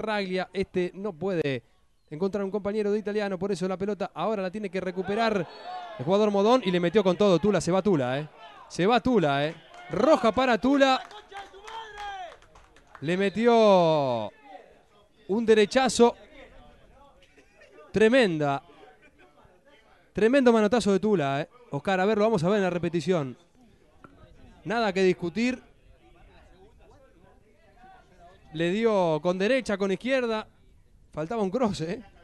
Raglia. Este no puede encontrar un compañero de italiano, por eso la pelota ahora la tiene que recuperar el jugador Modón y le metió con todo. Tula, se va Tula, eh. Se va Tula, eh. Roja para Tula. Le metió un derechazo. Tremenda. Tremendo manotazo de Tula, eh. Oscar, a ver, lo vamos a ver en la repetición. Nada que discutir. Le dio con derecha, con izquierda. Faltaba un cross, ¿eh?